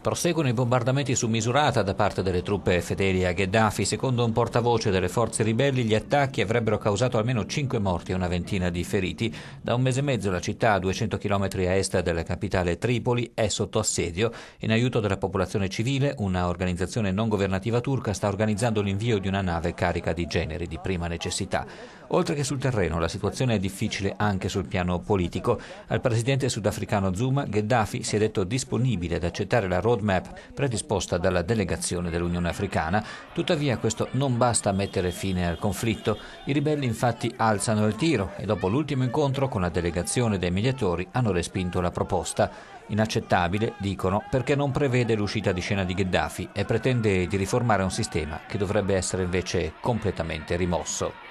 Proseguono i bombardamenti su misurata da parte delle truppe fedeli a Gheddafi. Secondo un portavoce delle forze ribelli, gli attacchi avrebbero causato almeno 5 morti e una ventina di feriti. Da un mese e mezzo la città, a 200 km a est della capitale Tripoli, è sotto assedio. In aiuto della popolazione civile, un'organizzazione non governativa turca sta organizzando l'invio di una nave carica di generi di prima necessità. Oltre che sul terreno, la situazione è difficile anche sul piano politico. Al presidente sudafricano Zuma, Gheddafi si è detto disponibile ad accettare la roadmap predisposta dalla delegazione dell'Unione Africana, tuttavia questo non basta a mettere fine al conflitto. I ribelli infatti alzano il tiro e dopo l'ultimo incontro con la delegazione dei mediatori hanno respinto la proposta. Inaccettabile, dicono, perché non prevede l'uscita di scena di Gheddafi e pretende di riformare un sistema che dovrebbe essere invece completamente rimosso.